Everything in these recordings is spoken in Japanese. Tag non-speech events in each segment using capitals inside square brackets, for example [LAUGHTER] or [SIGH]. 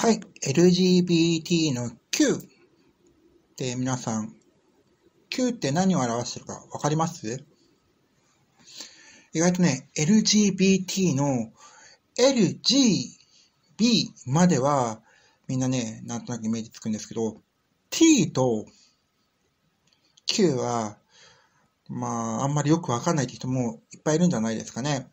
はい、LGBT の Q って皆さん、Q って何を表してるかわかります意外とね、LGBT の LGB まではみんなね、なんとなくイメージつくんですけど、T と Q は、まあ、あんまりよくわかんないって人もいっぱいいるんじゃないですかね。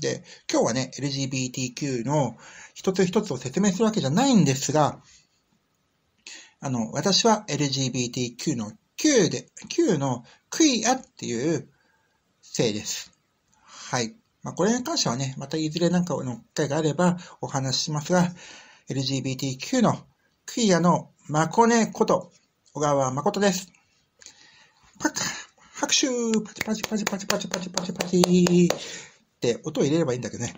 で、今日はね、LGBTQ の一つ一つを説明するわけじゃないんですが、あの、私は LGBTQ の Q で、Q のクイアっていう性です。はい。まあ、これに関してはね、またいずれなんかの機会があればお話ししますが、LGBTQ のクイアのマコネこと、小川誠です。パッカ拍手パチパチパチパチパチパチパチパチて、音を入れればいいんだけどね。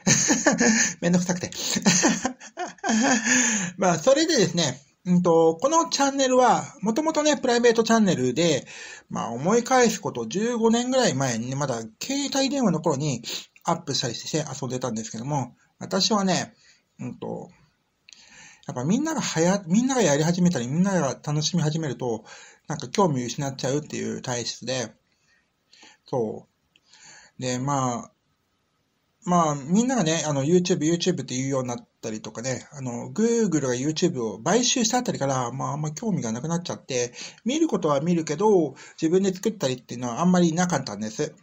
[LAUGHS] めんどくさくて。[LAUGHS] まあ、それでですね、うんと、このチャンネルは、もともとね、プライベートチャンネルで、まあ、思い返すこと15年ぐらい前に、ね、まだ携帯電話の頃にアップしたりして遊んでたんですけども、私はね、うんと、やっぱみんながはや、みんながやり始めたり、みんなが楽しみ始めると、なんか興味失っちゃうっていう体質で、そう。で、まあ、まあ、みんながね、あの、YouTube、YouTube って言うようになったりとかね、あの、Google が YouTube を買収したあたりから、まあ、あんま興味がなくなっちゃって、見ることは見るけど、自分で作ったりっていうのはあんまりなかったんです。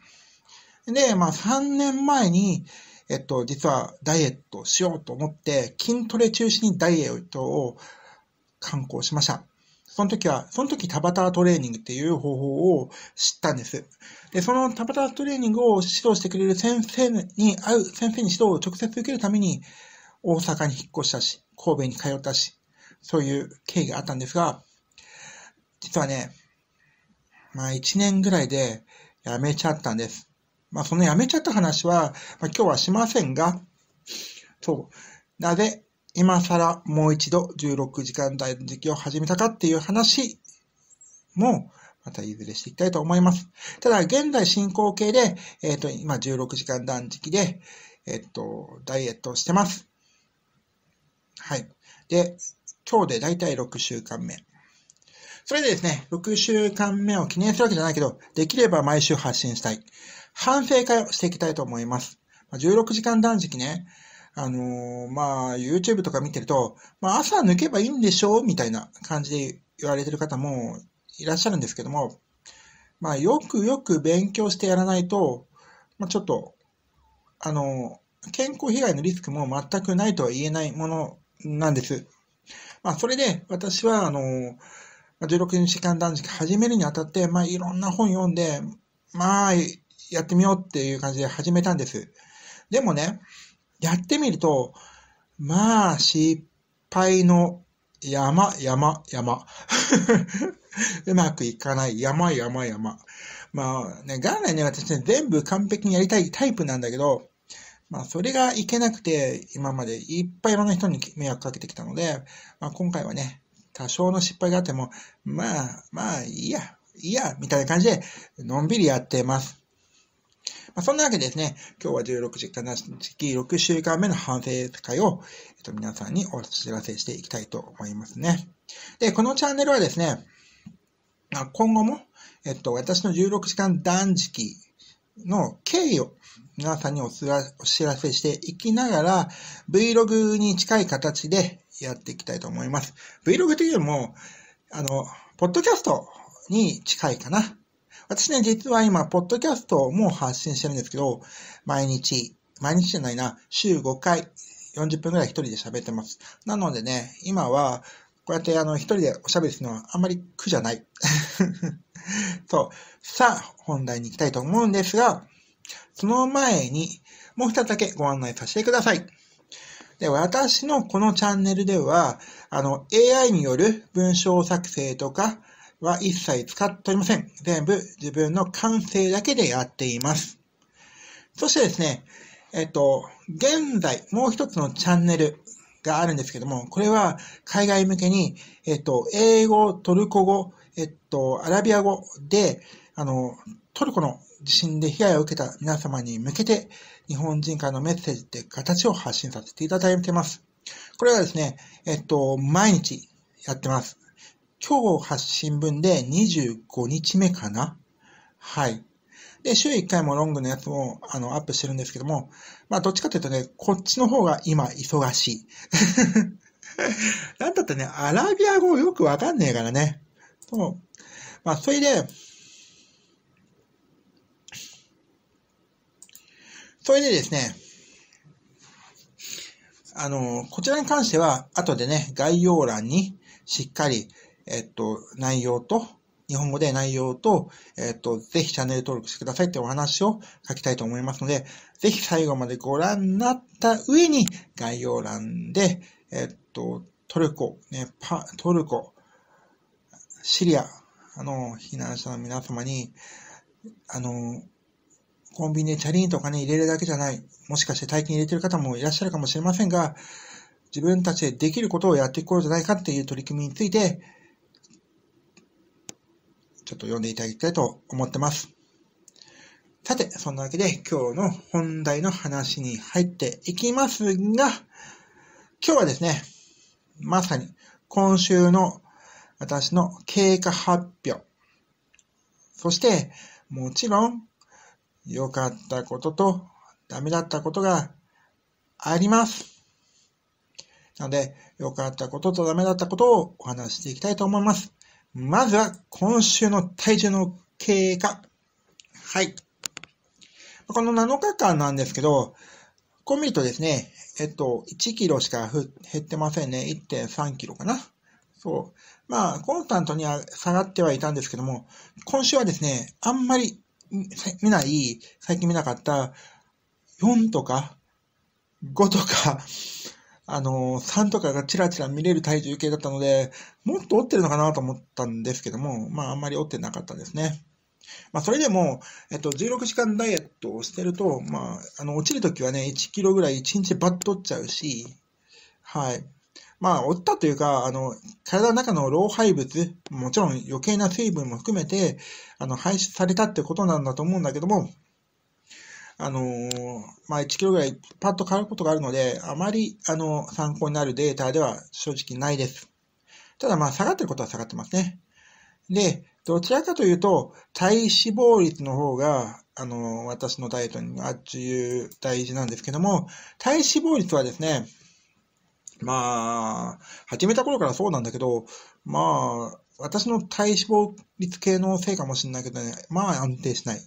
で、まあ、3年前に、えっと、実はダイエットしようと思って、筋トレ中心にダイエットを観光しました。その時は、その時タバタートレーニングっていう方法を知ったんです。で、そのタバタートレーニングを指導してくれる先生に会う、先生に指導を直接受けるために、大阪に引っ越したし、神戸に通ったし、そういう経緯があったんですが、実はね、まあ1年ぐらいで辞めちゃったんです。まあその辞めちゃった話は、まあ今日はしませんが、そう。なぜ今更もう一度16時間台の時期を始めたかっていう話も、またいずれしていきたいと思います。ただ、現在進行形で、えっ、ー、と、今16時間断食で、えっ、ー、と、ダイエットをしてます。はい。で、今日でだいたい6週間目。それでですね、6週間目を記念するわけじゃないけど、できれば毎週発信したい。反省会をしていきたいと思います。16時間断食ね、あのー、まあ、YouTube とか見てると、まあ、朝抜けばいいんでしょうみたいな感じで言われてる方もいらっしゃるんですけども、まあ、よくよく勉強してやらないと、まあ、ちょっと、あのー、健康被害のリスクも全くないとは言えないものなんです。まあ、それで私は、あのー、16時間断食始めるにあたって、まあ、いろんな本読んで、まあ、やってみようっていう感じで始めたんです。でもね、やってみると、まあ、失敗の山、山、山。[LAUGHS] うまくいかない山、山、山。まあね、元来ね、私ね、全部完璧にやりたいタイプなんだけど、まあ、それがいけなくて、今までいっぱいいろんな人に迷惑かけてきたので、まあ、今回はね、多少の失敗があっても、まあ、まあ、いいや、いいや、みたいな感じで、のんびりやってます。まあ、そんなわけでですね、今日は16時間なし、6週間目の反省会を、えっと、皆さんにお知らせしていきたいと思いますね。で、このチャンネルはですね、まあ、今後も、えっと、私の16時間断食の経緯を皆さんにお知らせしていきながら、Vlog に近い形でやっていきたいと思います。Vlog というよりも、あの、ポッドキャストに近いかな。私ね、実は今、ポッドキャストも発信してるんですけど、毎日、毎日じゃないな、週5回、40分ぐらい一人で喋ってます。なのでね、今は、こうやってあの、一人でおしゃべりするのはあんまり苦じゃない。[LAUGHS] そう。さあ、本題に行きたいと思うんですが、その前に、もう一つだけご案内させてください。で、私のこのチャンネルでは、あの、AI による文章作成とか、は一切使っておりません。全部自分の感性だけでやっています。そしてですね、えっと、現在、もう一つのチャンネルがあるんですけども、これは海外向けに、えっと、英語、トルコ語、えっと、アラビア語で、あの、トルコの地震で被害を受けた皆様に向けて、日本人からのメッセージって形を発信させていただいてます。これはですね、えっと、毎日やってます。今日発信分で25日目かなはい。で、週1回もロングのやつも、あのアップしてるんですけども、まあ、どっちかというとね、こっちの方が今忙しい。[LAUGHS] なんだってね、アラビア語よくわかんねえからね。そう。まあ、それで、それでですね、あの、こちらに関しては、後でね、概要欄にしっかりえっと、内容と、日本語で内容と、えっと、ぜひチャンネル登録してくださいってお話を書きたいと思いますので、ぜひ最後までご覧になった上に、概要欄で、えっと、トルコ、ね、パ、トルコ、シリア、あの、避難者の皆様に、あの、コンビニでチャリンとかね、入れるだけじゃない。もしかして大金入れてる方もいらっしゃるかもしれませんが、自分たちでできることをやっていこうじゃないかっていう取り組みについて、ちょっと読んでいただきたいと思ってます。さて、そんなわけで今日の本題の話に入っていきますが、今日はですね、まさに今週の私の経過発表、そしてもちろん良かったこととダメだったことがあります。なので、良かったこととダメだったことをお話していきたいと思います。まずは今週の体重の経過。はい。この7日間なんですけど、こう見るとですね、えっと、1キロしか減ってませんね。1.3キロかな。そう。まあ、コンスタントには下がってはいたんですけども、今週はですね、あんまり見ない、最近見なかった4とか5とかあの、3とかがチラチラ見れる体重計だったので、もっと折ってるのかなと思ったんですけども、まあ、あんまり折ってなかったですね。まあ、それでも、えっと、16時間ダイエットをしてると、まあ、あの、落ちるときはね、1キロぐらい1日バッと折っちゃうし、はい。まあ、折ったというか、あの、体の中の老廃物、もちろん余計な水分も含めて、あの、排出されたってことなんだと思うんだけども、あのー、まあ、1キロぐらいパッと変わることがあるので、あまり、あの、参考になるデータでは正直ないです。ただ、まあ、下がってることは下がってますね。で、どちらかというと、体脂肪率の方が、あの、私のダイエットにはう大事なんですけども、体脂肪率はですね、まあ、始めた頃からそうなんだけど、まあ、私の体脂肪率系のせいかもしれないけどね、まあ安定しない。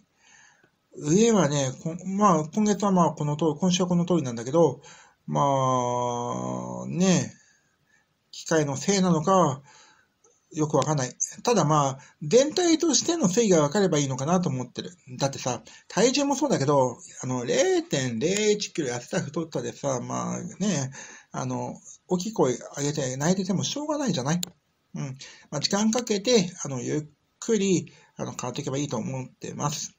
上はね、まあ、今月はまあ、この通り、今週はこの通りなんだけど、まあ、ね、機械のせいなのか、よくわかんない。ただまあ、全体としての推移がわかればいいのかなと思ってる。だってさ、体重もそうだけど、あの、0.01キロ痩せた太ったでさ、まあね、あの、大きい声上げて泣いててもしょうがないじゃないうん。まあ、時間かけて、あの、ゆっくり、あの、変わっていけばいいと思ってます。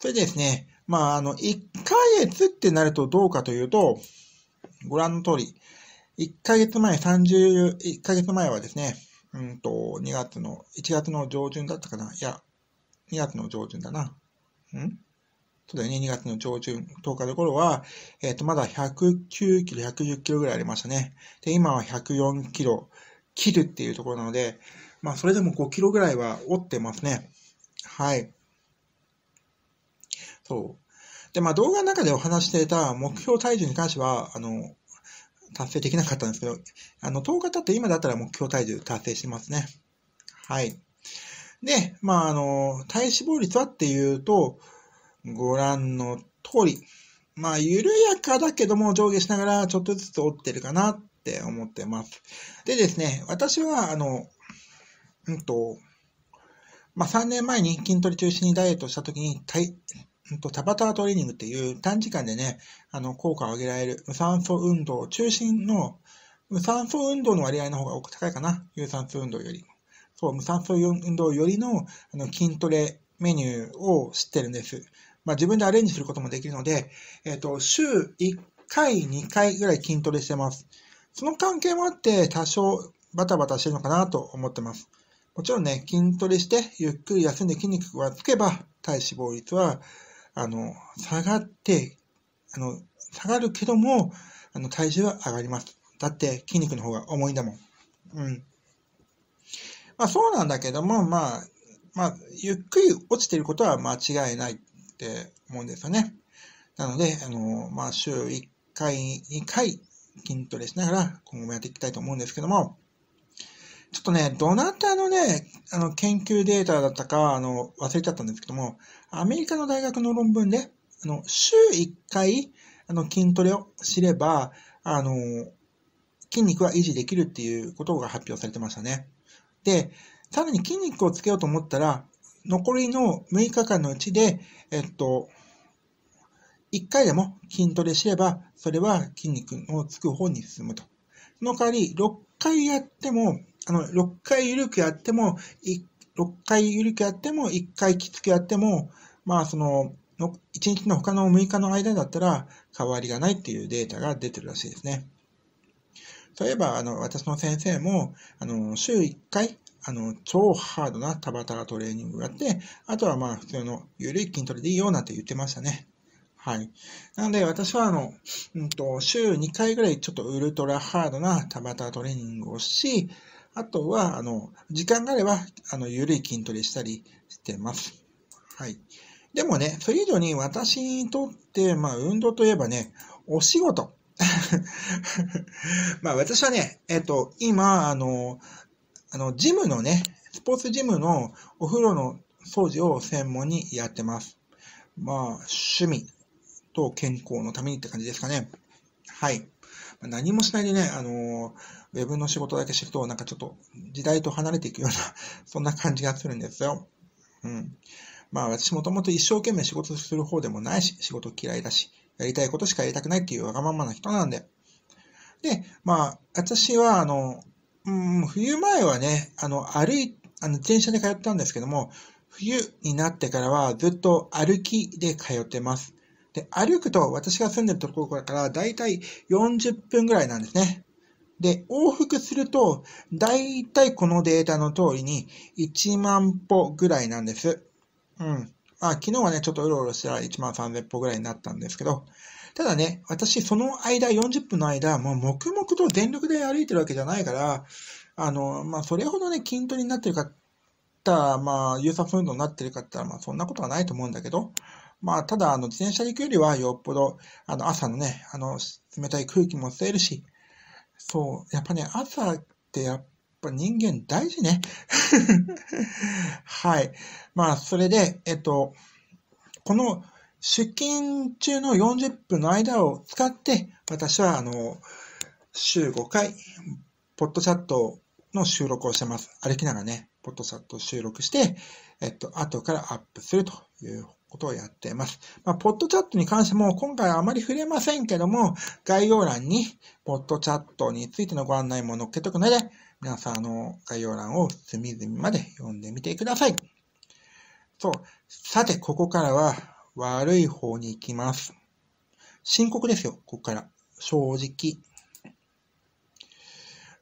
それでですね、まあ、あの、1ヶ月ってなるとどうかというと、ご覧の通り、1ヶ月前、30、1ヶ月前はですね、うんと、2月の、1月の上旬だったかな。いや、2月の上旬だな。んそうだよね、2月の上旬、10日の頃は、えっ、ー、と、まだ109キロ、110キロぐらいありましたね。で、今は104キロ切るっていうところなので、まあ、それでも5キロぐらいは折ってますね。はい。そう。で、まあ動画の中でお話していた目標体重に関しては、あの、達成できなかったんですけど、あの、10日経って今だったら目標体重達成してますね。はい。で、まあ、あの、体脂肪率はっていうと、ご覧の通り、まあ、緩やかだけども上下しながらちょっとずつ折ってるかなって思ってます。でですね、私は、あの、うんと、まあ、3年前に筋トレ中心にダイエットした時に体、タバタートレーニングっていう短時間でね、あの、効果を上げられる無酸素運動中心の、無酸素運動の割合の方が多く高いかな。有酸素運動よりも。そう、無酸素運動よりのあの筋トレメニューを知ってるんです。まあ、自分でアレンジすることもできるので、えっ、ー、と、週1回、2回ぐらい筋トレしてます。その関係もあって、多少バタバタしてるのかなと思ってます。もちろんね、筋トレして、ゆっくり休んで筋肉がつけば、体脂肪率はあの、下がって、あの、下がるけども、あの、体重は上がります。だって筋肉の方が重いんだもん。うん。まあそうなんだけども、まあ、まあ、ゆっくり落ちてることは間違いないって思うんですよね。なので、あの、まあ週1回、2回筋トレしながら今後もやっていきたいと思うんですけども、ちょっとね、どなたのね、あの、研究データだったか、あの、忘れちゃったんですけども、アメリカの大学の論文で、あの、週1回、あの、筋トレを知れば、あの、筋肉は維持できるっていうことが発表されてましたね。で、さらに筋肉をつけようと思ったら、残りの6日間のうちで、えっと、1回でも筋トレすれば、それは筋肉のつく方に進むと。その代わり、6回やってもあの、6回緩くやっても、6回緩くやっても、1回きつくやっても、まあ、その、1日の他の6日の間だったら変わりがないっていうデータが出てるらしいですね。そういえば、あの、私の先生も、あの、週1回、あの、超ハードなタバタバトレーニングをやって、あとはまあ、普通の緩い筋トレでいいよなんて言ってましたね。はい。なので、私は、あの、うんと、週2回ぐらいちょっとウルトラハードなタバタトレーニングをし、あとは、あの、時間があれば、あの、緩い筋トレしたりしてます。はい。でもね、それ以上に私にとって、まあ、運動といえばね、お仕事。[LAUGHS] まあ、私はね、えっと、今、あの、あの、ジムのね、スポーツジムのお風呂の掃除を専門にやってます。まあ、趣味と健康のためにって感じですかね。はい。何もしないでね、あのー、ウェブの仕事だけシフトをと、なんかちょっと時代と離れていくような [LAUGHS] そんな感じがするんですよ。うん。まあ私もともと一生懸命仕事する方でもないし、仕事嫌いだし、やりたいことしかやりたくないっていうわがままな人なんで。で、まあ、私は、あの、うん、冬前はね、あの、歩い、あの、電車で通ったんですけども、冬になってからはずっと歩きで通ってます。で、歩くと私が住んでるところからだいたい40分ぐらいなんですね。で、往復すると、だいたいこのデータの通りに1万歩ぐらいなんです。うん。まあ、昨日はね、ちょっとうろうろしたら1万3000歩ぐらいになったんですけど、ただね、私その間、40分の間、もう黙々と全力で歩いてるわけじゃないから、あの、まあ、それほどね、筋トレになってるかたまあ、有酸素運動になってるかったら、まあ、そんなことはないと思うんだけど、まあ、ただ、あの、自転車行くよりは、よっぽど、あの、朝のね、あの、冷たい空気も吸えるし、そう、やっぱね、朝ってやっぱ人間大事ね。[LAUGHS] はい。まあ、それで、えっと、この出勤中の40分の間を使って、私は、あの、週5回、ポッドチャットの収録をしてます。歩きながらね、ポッドチャット収録して、えっと、後からアップするということをやっています。まあ、ポッドチャットに関しても今回はあまり触れませんけども、概要欄にポッドチャットについてのご案内も載っけとくので、皆さんあの概要欄を隅々まで読んでみてください。そう。さて、ここからは悪い方に行きます。深刻ですよ、ここから。正直。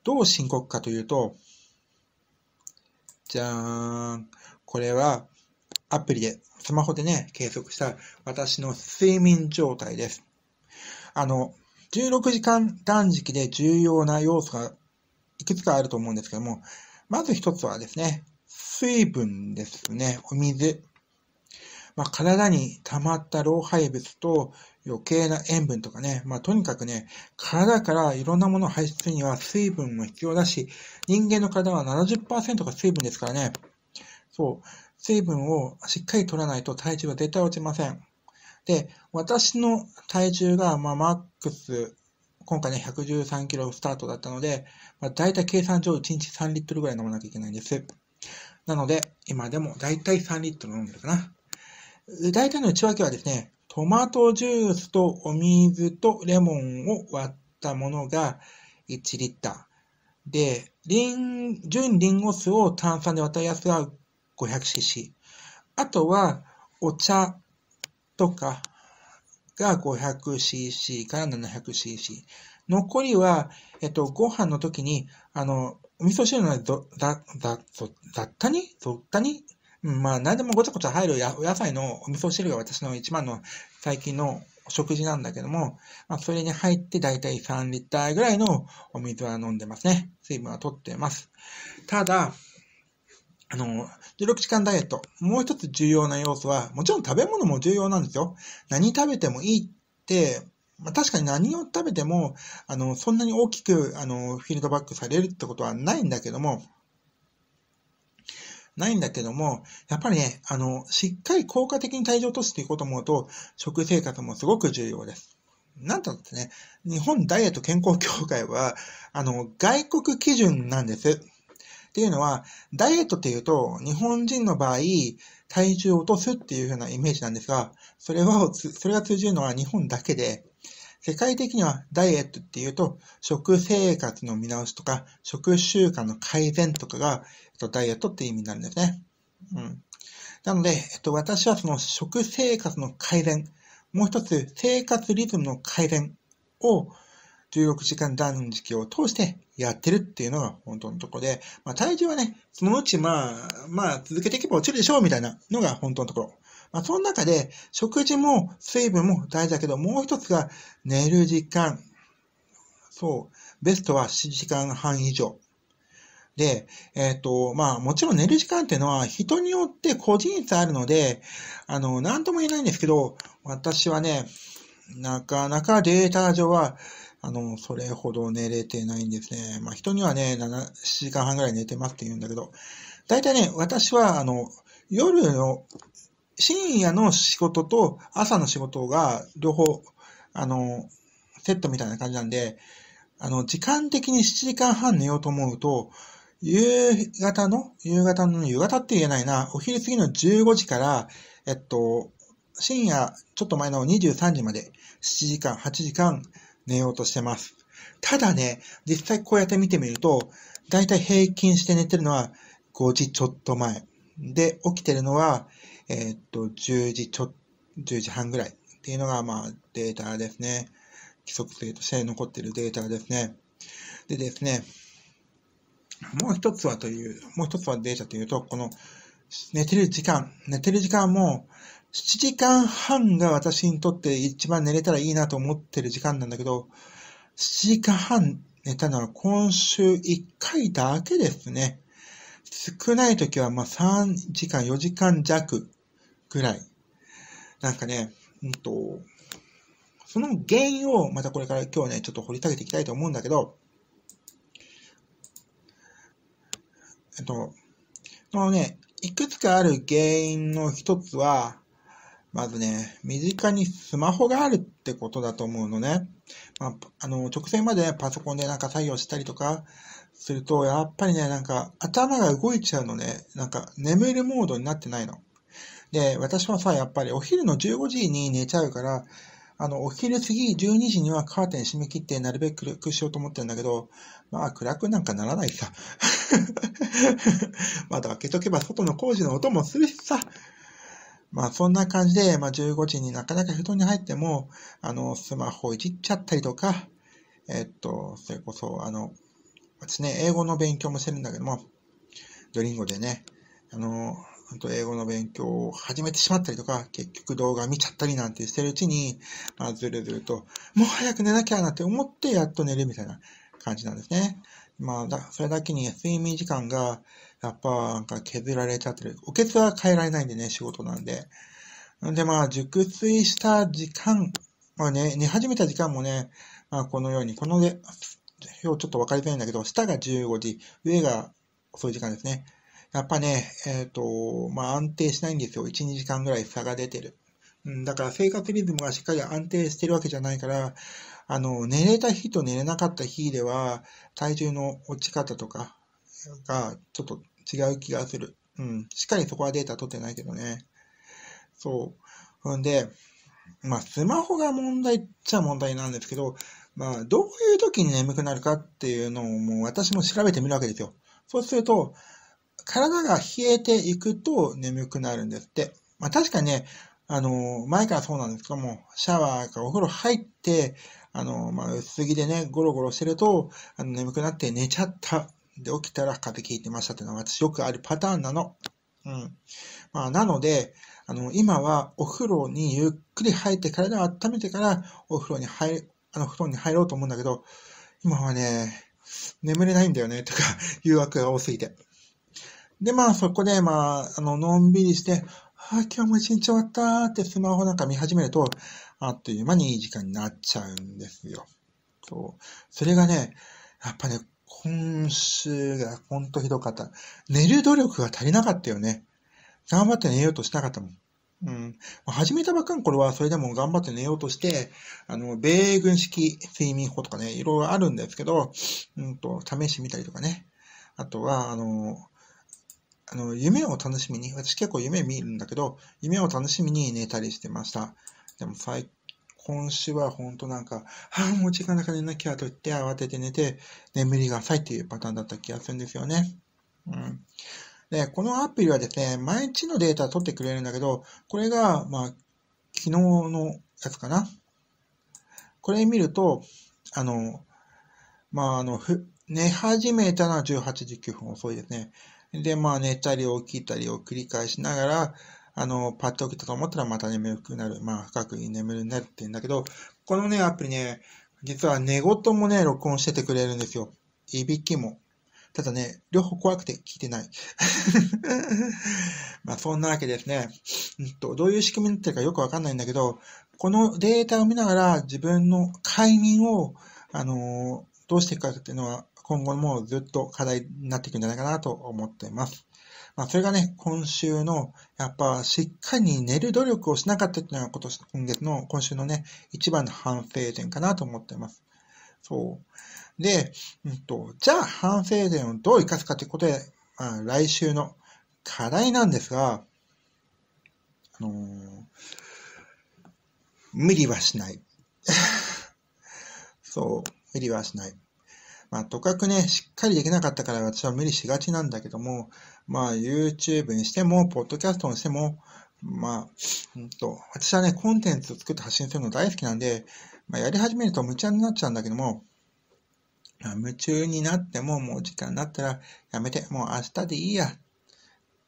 どう深刻かというと、じゃーん。これはアプリで、スマホでね、計測した私の睡眠状態です。あの、16時間断食で重要な要素がいくつかあると思うんですけども、まず一つはですね、水分ですね、お水。まあ、体に溜まった老廃物と余計な塩分とかね、まあ、とにかくね、体からいろんなものを排出するには水分も必要だし、人間の体は70%が水分ですからね、そう。水分をしっかり取らないと体重は絶対落ちません。で、私の体重が、まあ、マックス、今回ね、113キロスタートだったので、まあ、大体計算上1日3リットルぐらい飲まなきゃいけないんです。なので、今でも大体3リットル飲んでるかな。大体の内訳はですね、トマトジュースとお水とレモンを割ったものが1リッター。で、リン、純リンゴ酢を炭酸で割ったやつが 500cc。あとは、お茶とかが 500cc から 700cc。残りは、えっと、ご飯の時に、あの、お味噌汁のど、だ、だ、雑多に雑多にまあ、何でもごちゃごちゃ入るやお野菜のお味噌汁が私の一番の最近の食事なんだけども、まあ、それに入ってだいたい3リッターぐらいのお水は飲んでますね。水分は取ってます。ただ、あの、16時間ダイエット。もう一つ重要な要素は、もちろん食べ物も重要なんですよ。何食べてもいいって、まあ、確かに何を食べても、あの、そんなに大きく、あの、フィールドバックされるってことはないんだけども、ないんだけども、やっぱりね、あの、しっかり効果的に体重を落としていこうと思うと、食生活もすごく重要です。なんとですね、日本ダイエット健康協会は、あの、外国基準なんです。っていうのは、ダイエットっていうと、日本人の場合、体重を落とすっていうようなイメージなんですが、それは、それが通じるのは日本だけで、世界的にはダイエットっていうと、食生活の見直しとか、食習慣の改善とかが、えっと、ダイエットっていう意味になるんですね。うん。なので、えっと、私はその食生活の改善、もう一つ生活リズムの改善を16時間断食を通してやってるっていうのが本当のところで、まあ、体重はね、そのうちまあ、まあ続けていけば落ちるでしょうみたいなのが本当のところ。まあ、その中で食事も水分も大事だけど、もう一つが寝る時間。そう。ベストは7時間半以上。で、えっ、ー、と、まあ、もちろん寝る時間っていうのは人によって個人差あるので、あの、なんとも言えないんですけど、私はね、なかなかデータ上はあの、それほど寝れてないんですね。まあ、人にはね、7、時間半ぐらい寝てますって言うんだけど、大体ね、私は、あの、夜の、深夜の仕事と朝の仕事が両方、あの、セットみたいな感じなんで、あの、時間的に7時間半寝ようと思うと、夕方の、夕方の、夕方って言えないな、お昼過ぎの15時から、えっと、深夜ちょっと前の23時まで7時間、8時間、寝ようとしてます。ただね、実際こうやって見てみると、だいたい平均して寝てるのは5時ちょっと前。で、起きてるのは、えー、っと、10時ちょ、10時半ぐらいっていうのが、まあ、データですね。規則性として残ってるデータですね。でですね、もう一つはという、もう一つはデータというと、この寝てる時間、寝てる時間も、7時間半が私にとって一番寝れたらいいなと思ってる時間なんだけど、7時間半寝たのは今週1回だけですね。少ない時はまあ3時間、4時間弱ぐらい。なんかね、うんと、その原因をまたこれから今日ね、ちょっと掘り下げていきたいと思うんだけど、えっと、このね、いくつかある原因の一つは、まずね、身近にスマホがあるってことだと思うのね。まあ、あの、直線までパソコンでなんか作業したりとかすると、やっぱりね、なんか頭が動いちゃうのね、なんか眠るモードになってないの。で、私はさ、やっぱりお昼の15時に寝ちゃうから、あの、お昼過ぎ12時にはカーテン閉め切ってなるべく暗くしようと思ってるんだけど、まあ暗くなんかならないさ。窓 [LAUGHS] 開けとけば外の工事の音もするしさ。まあそんな感じで、まあ15時になかなか布団に入っても、あの、スマホいじっちゃったりとか、えっと、それこそ、あの、私ね、英語の勉強もしてるんだけども、ドリンゴでね、あの、本当英語の勉強を始めてしまったりとか、結局動画見ちゃったりなんてしてるうちに、まあ、ずるずると、もう早く寝なきゃなって思ってやっと寝るみたいな感じなんですね。まあだ、それだけに睡眠時間が、やっぱなんか削られちゃってる。おけつは変えられないんでね、仕事なんで。んでまあ、熟睡した時間、まあね、寝始めた時間もね、まあこのように、このね、表ちょっと分かりづらいんだけど、下が15時、上が遅い時間ですね。やっぱね、えっ、ー、と、まあ安定しないんですよ。1、2時間ぐらい差が出てる。うん、だから生活リズムがしっかり安定してるわけじゃないから、あの、寝れた日と寝れなかった日では、体重の落ち方とかがちょっと違う気がする。うん。しっかりそこはデータ取ってないけどね。そう。ほんで、まあ、スマホが問題っちゃ問題なんですけど、まあ、どういう時に眠くなるかっていうのをもう私も調べてみるわけですよ。そうすると、体が冷えていくと眠くなるんですって。まあ、確かね、あの、前からそうなんですけども、シャワーかお風呂入って、あの、まあ、薄着でね、ゴロゴロしてると、あの、眠くなって寝ちゃった。で、起きたら風邪聞いてましたっていうのは私よくあるパターンなの。うん。まあ、なので、あの、今はお風呂にゆっくり入って体を温めてからお風呂に入る、あの、布団に入ろうと思うんだけど、今はね、眠れないんだよね、とか、誘惑が多すぎて。で、まあ、そこで、まあ、あの、のんびりして、ああ、今日も一日終わったーってスマホなんか見始めると、あっという間にいい時間になっちゃうんですよ。そう。それがね、やっぱね、今週がほんとひどかった。寝る努力が足りなかったよね。頑張って寝ようとしなかったもん。うん。始めたばっかの頃は、それでも頑張って寝ようとして、あの、米軍式睡眠法とかね、いろいろあるんですけど、うんと、試してみたりとかね。あとは、あの、あの夢を楽しみに、私結構夢見るんだけど、夢を楽しみに寝たりしてました。でも最今週は本当なんか、ああ、もう時間だから寝なきゃと言って慌てて寝て、眠りが浅いっていうパターンだった気がするんですよね。うん。で、このアプリはですね、毎日のデータを取ってくれるんだけど、これが、まあ、昨日のやつかな。これ見ると、あの、まあ、あの、ふ寝始めたのは18時9分遅いですね。で、まあ、寝たり起きたりを繰り返しながら、あの、パッと起きたと思ったらまた眠くなる。まあ、深く眠るなるって言うんだけど、このね、アプリね、実は寝言もね、録音しててくれるんですよ。いびきも。ただね、両方怖くて聞いてない。[LAUGHS] まあ、そんなわけですね。うんと、どういう仕組みになってるかよくわかんないんだけど、このデータを見ながら自分の快眠を、あのどうしていくかっていうのは今後もずっと課題になっていくんじゃないかなと思っています。まあ、それがね、今週の、やっぱ、しっかり寝る努力をしなかったっていうのが今年、今月の、今週のね、一番の反省点かなと思ってます。そう。で、うんと、じゃあ反省点をどう生かすかということで、まあ、来週の課題なんですが、あのー、無理はしない。[LAUGHS] そう、無理はしない。まあ、とかくね、しっかりできなかったから私は無理しがちなんだけども、まあ、YouTube にしても、ポッドキャストにしても、まあ、うんと、私はね、コンテンツを作って発信するの大好きなんで、まあ、やり始めると無茶になっちゃうんだけども、あ、夢中になっても、もう時間になったらやめて、もう明日でいいや。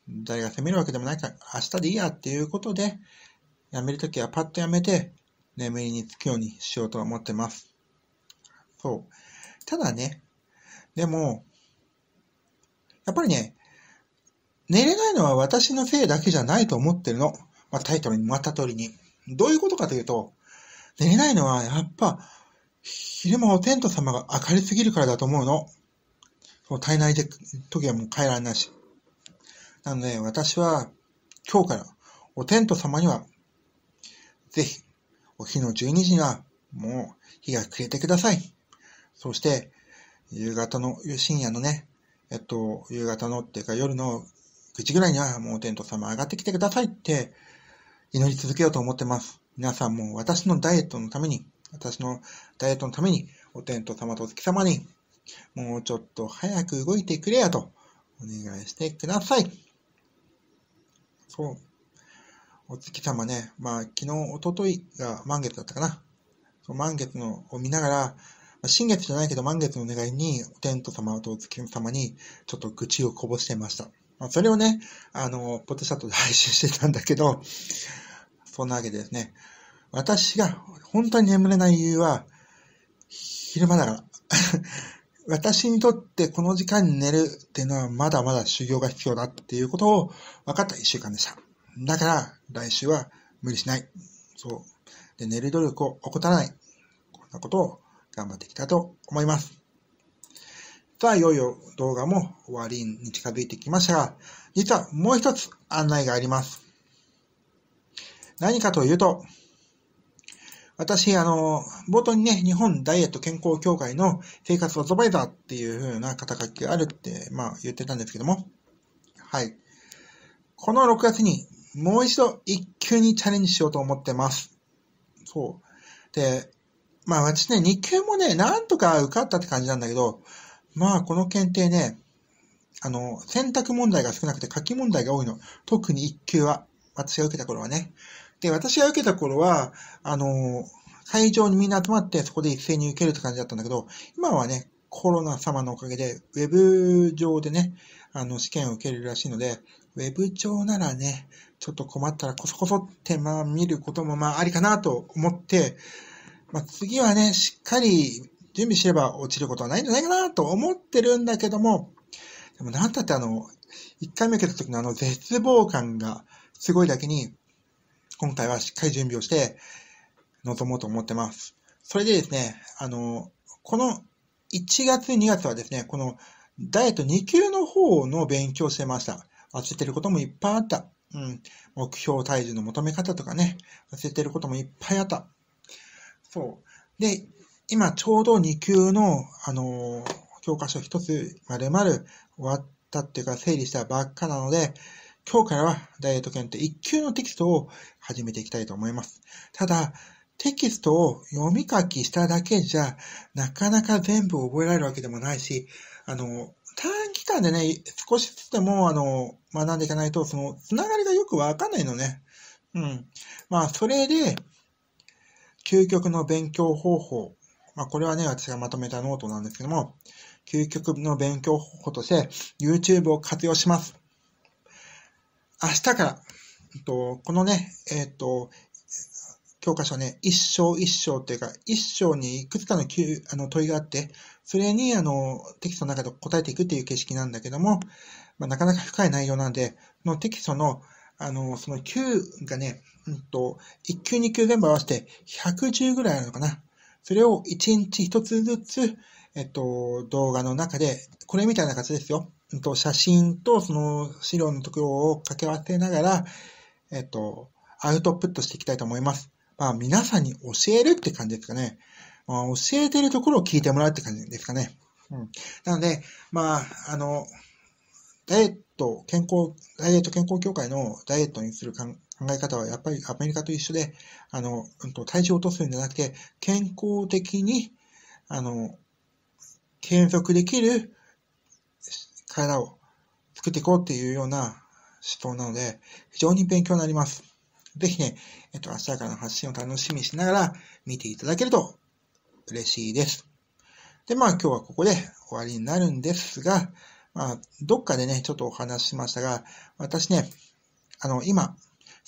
誰が責めるわけでもないから、明日でいいやっていうことで、やめるときはパッとやめて、眠りにつくようにしようと思ってます。そう。ただね、でも、やっぱりね、寝れないのは私のせいだけじゃないと思ってるの。まあ、タイトルにまった通りに。どういうことかというと、寝れないのはやっぱ、昼間お天道様が明るすぎるからだと思うの。その体内で時はもう帰られないし。なので、私は今日からお天道様には、ぜひ、お昼の12時にはもう日が暮れてください。そして、夕方の、深夜のね、えっと、夕方のっていうか夜の9時ぐらいにはもうテント様上がってきてくださいって祈り続けようと思ってます。皆さんも私のダイエットのために、私のダイエットのために、お天道様とお月様に、もうちょっと早く動いてくれやとお願いしてください。そう。お月様ね、まあ昨日、おとといが満月だったかな。そう満月のを見ながら、新月じゃないけど満月のお願いに、お天道様とお月様にちょっと愚痴をこぼしてました。まあ、それをね、あの、ポッドキャストで配信してたんだけど、そんなわけでですね、私が本当に眠れない理由は、昼間だから。[LAUGHS] 私にとってこの時間に寝るっていうのはまだまだ修行が必要だっていうことを分かった一週間でした。だから来週は無理しない。そう。で、寝る努力を怠らない。こんなことを頑張っていきたいと思います。さあ、いよいよ動画も終わりに近づいてきましたが、実はもう一つ案内があります。何かというと、私、あの、冒頭にね、日本ダイエット健康協会の生活アドバイザーっていう風な肩書きがあるって、まあ言ってたんですけども、はい。この6月にもう一度一級にチャレンジしようと思ってます。そう。で、まあ私ね、2級もね、なんとか受かったって感じなんだけど、まあ、この検定ね、あの、選択問題が少なくて書き問題が多いの。特に1級は。私が受けた頃はね。で、私が受けた頃は、あの、会場にみんな集まってそこで一斉に受けるって感じだったんだけど、今はね、コロナ様のおかげで、ウェブ上でね、あの、試験を受けるらしいので、ウェブ上ならね、ちょっと困ったらこそこそってまあ見ることもまあありかなと思って、まあ次はね、しっかり準備すれば落ちることはないんじゃないかなと思ってるんだけども、でもなんたってあの、1回目受けた時のあの絶望感がすごいだけに、今回はしっかり準備をして、臨もうと思ってます。それでですね、あの、この1月、2月はですね、このダイエット2級の方の勉強してました。忘れてることもいっぱいあった。うん。目標体重の求め方とかね、忘れてることもいっぱいあった。そう。で、今ちょうど2級の、あのー、教科書1つまる終わったっていうか整理したばっかなので、今日からはダイエット検定1級のテキストを始めていきたいと思います。ただ、テキストを読み書きしただけじゃ、なかなか全部覚えられるわけでもないし、あの、短期間でね、少しずつでも、あの、学んでいかないと、その、つながりがよくわかんないのね。うん。まあ、それで、究極の勉強方法まあ、これはね、私がまとめたノートなんですけども、究極の勉強方法として YouTube を活用します。明日から、と、このね、えっと、教科書ね、一章一章というか、一章にいくつかのあの問いがあって、それにあのテキストの中で答えていくっていう形式なんだけども、まあ、なかなか深い内容なんで、のテキストのあの、その9がね、うんと、1級2級全部合わせて110ぐらいあるのかな。それを1日1つずつ、えっと、動画の中で、これみたいな形ですよ。と、写真とその資料のところを掛け合わせながら、えっと、アウトプットしていきたいと思います。まあ、皆さんに教えるって感じですかね。まあ、教えてるところを聞いてもらうって感じですかね。うん。なので、まあ、あの、ダイエット、健康、ダイエット健康協会のダイエットにするかん考え方はやっぱりアメリカと一緒で、あの、体重を落とすんじゃなくて、健康的に、あの、継続できる体を作っていこうっていうような思想なので、非常に勉強になります。ぜひね、えっと、明日からの発信を楽しみにしながら見ていただけると嬉しいです。で、まあ今日はここで終わりになるんですが、まあ、どっかでね、ちょっとお話ししましたが、私ね、あの、今、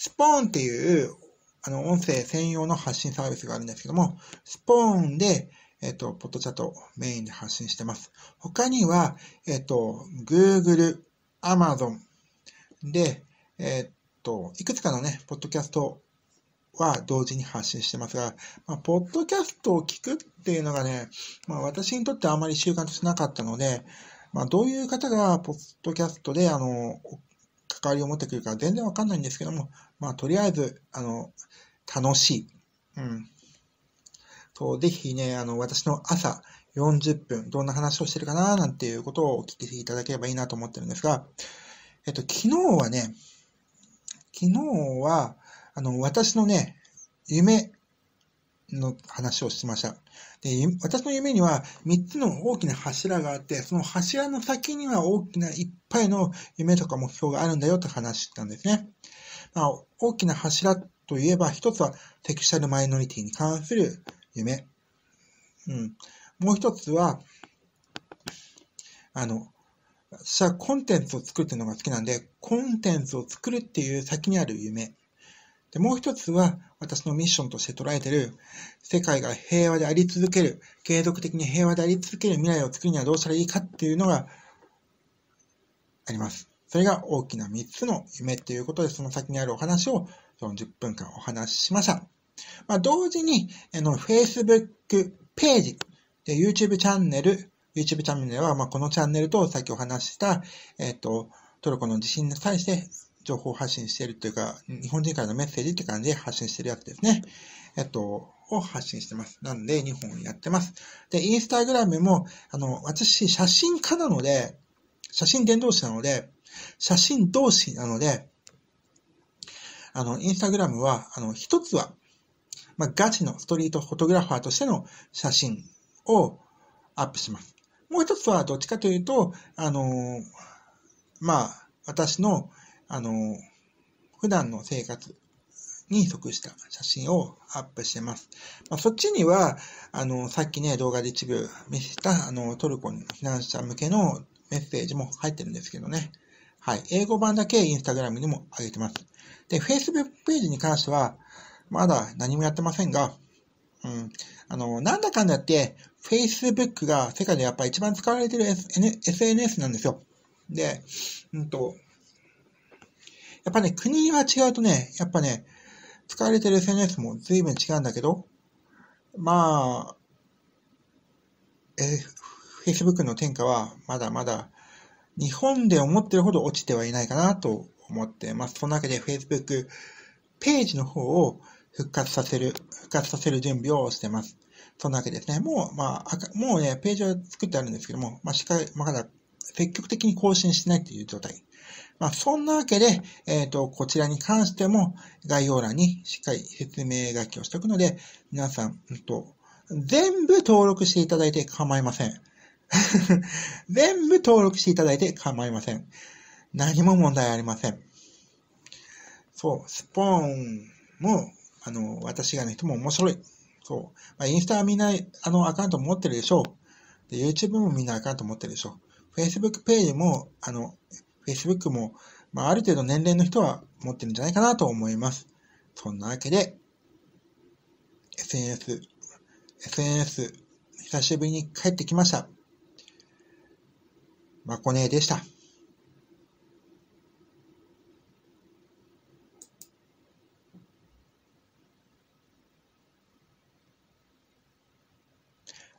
スポーンっていうあの音声専用の発信サービスがあるんですけども、スポーンで、えっ、ー、と、ポッドチャットメインで発信してます。他には、えっ、ー、と、Google、Amazon で、えっ、ー、と、いくつかのね、ポッドキャストは同時に発信してますが、まあ、ポッドキャストを聞くっていうのがね、まあ、私にとってあまり習慣としてなかったので、まあ、どういう方がポッドキャストであの関わりを持ってくるから全然わかんないんですけども、まあ、とりあえず、あの、楽しい。うん。そう、ぜひね、あの、私の朝40分、どんな話をしてるかな、なんていうことをお聞きいただければいいなと思ってるんですが、えっと、昨日はね、昨日は、あの、私のね、夢、の話をしました。で私の夢には3つの大きな柱があって、その柱の先には大きないっぱいの夢とか目標があるんだよと話したんですね。まあ、大きな柱といえば、1つはセクシャルマイノリティに関する夢。うん、もう1つは、あの、私はコンテンツを作るっていうのが好きなんで、コンテンツを作るっていう先にある夢。で、もう一つは、私のミッションとして捉えている、世界が平和であり続ける、継続的に平和であり続ける未来を作るにはどうしたらいいかっていうのがあります。それが大きな三つの夢っていうことで、その先にあるお話をそ1 0分間お話ししました。まあ、同時に、あの、Facebook ページ、で YouTube チャンネル、YouTube チャンネルは、まあ、このチャンネルとさっきお話しした、えっ、ー、と、トルコの地震に際して情報発信しているというか、日本人からのメッセージって感じで発信してるやつですね。えっと、を発信してます。なんで、2本やってます。で、インスタグラムも、あの、私、写真家なので、写真伝道師なので、写真同士なので、あの、インスタグラムは、あの、一つは、まあ、ガチのストリートフォトグラファーとしての写真をアップします。もう一つは、どっちかというと、あの、まあ、私のあの、普段の生活に即した写真をアップしてます。まあ、そっちには、あの、さっきね、動画で一部見せた、あの、トルコに避難者向けのメッセージも入ってるんですけどね。はい。英語版だけインスタグラムにも上げてます。で、Facebook ページに関しては、まだ何もやってませんが、うん。あの、なんだかんだって、Facebook が世界でやっぱ一番使われてる、SN、SNS なんですよ。で、うんと、やっぱね、国は違うとね、やっぱね、使われてる SNS も随分違うんだけど、まあ、え、Facebook の天下はまだまだ日本で思ってるほど落ちてはいないかなと思ってます。そんなわけで Facebook ページの方を復活させる、復活させる準備をしてます。そんなわけですね。もう、まあ、もうね、ページは作ってあるんですけども、まあ、しか、まあ、だ積極的に更新しないっていう状態。まあ、そんなわけで、えっ、ー、と、こちらに関しても概要欄にしっかり説明書きをしておくので、皆さん、うんと、全部登録していただいて構いません。[LAUGHS] 全部登録していただいて構いません。何も問題ありません。そう、スポーンも、あの、私がの人も面白い。そう。まあ、インスタはみんな、あの、アカウント持ってるでしょう。で、YouTube もみんなアカウント持ってるでしょう。Facebook ページも、あの、Facebook も、まあ、ある程度年齢の人は持ってるんじゃないかなと思います。そんなわけで、SNS、SNS、久しぶりに帰ってきました。まこねでした。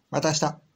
また明日。